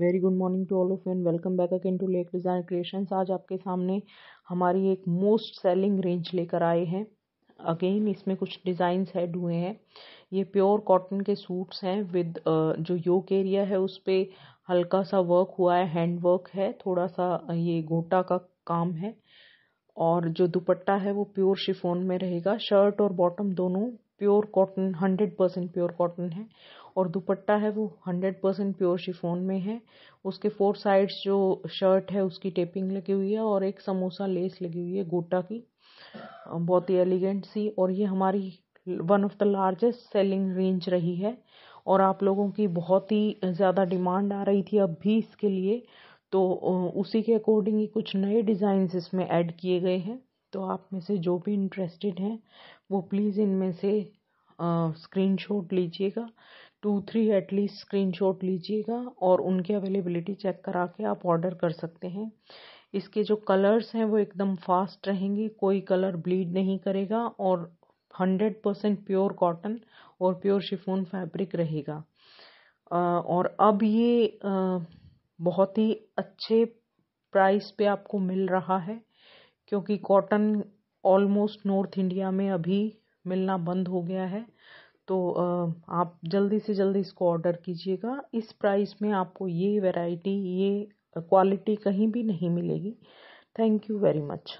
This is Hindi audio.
very good morning to all of and welcome back again to lake design creations आज आपके सामने हमारी एक मोस्ट सेलिंग रेंज लेकर आए हैं अगेन इसमें कुछ डिज़ाइंस हेड हुए हैं ये प्योर कॉटन के सूट्स हैं विद जो योक एरिया है उस पर हल्का सा वर्क हुआ है हैंड वर्क है थोड़ा सा ये गोटा का काम है और जो दुपट्टा है वो प्योर शिफोन में रहेगा शर्ट और बॉटम दोनों pure cotton hundred percent pure cotton है और दुपट्टा है वो हंड्रेड परसेंट प्योर शिफोन में है उसके फोर साइड्स जो शर्ट है उसकी टेपिंग लगी हुई है और एक समोसा लेस लगी हुई है गोटा की बहुत ही एलिगेंट सी और ये हमारी one of the largest selling range रही है और आप लोगों की बहुत ही ज़्यादा डिमांड आ रही थी अब भी इसके लिए तो उसी के अकॉर्डिंग ही कुछ नए डिज़ाइन इसमें ऐड किए गए हैं तो आप में से जो भी इंटरेस्टेड हैं वो प्लीज़ इनमें से स्क्रीन शॉट लीजिएगा two three at least screenshot लीजिएगा और उनकी अवेलेबिलिटी चेक करा के आप ऑर्डर कर सकते हैं इसके जो कलर्स हैं वो एकदम फास्ट रहेंगे कोई कलर ब्लीड नहीं करेगा और हंड्रेड परसेंट प्योर कॉटन और प्योर शिफोन फैब्रिक रहेगा और अब ये बहुत ही अच्छे प्राइस पे आपको मिल रहा है क्योंकि कॉटन ऑलमोस्ट नॉर्थ इंडिया में अभी मिलना बंद हो गया है तो आप जल्दी से जल्दी इसको ऑर्डर कीजिएगा इस प्राइस में आपको ये वैरायटी ये क्वालिटी कहीं भी नहीं मिलेगी थैंक यू वेरी मच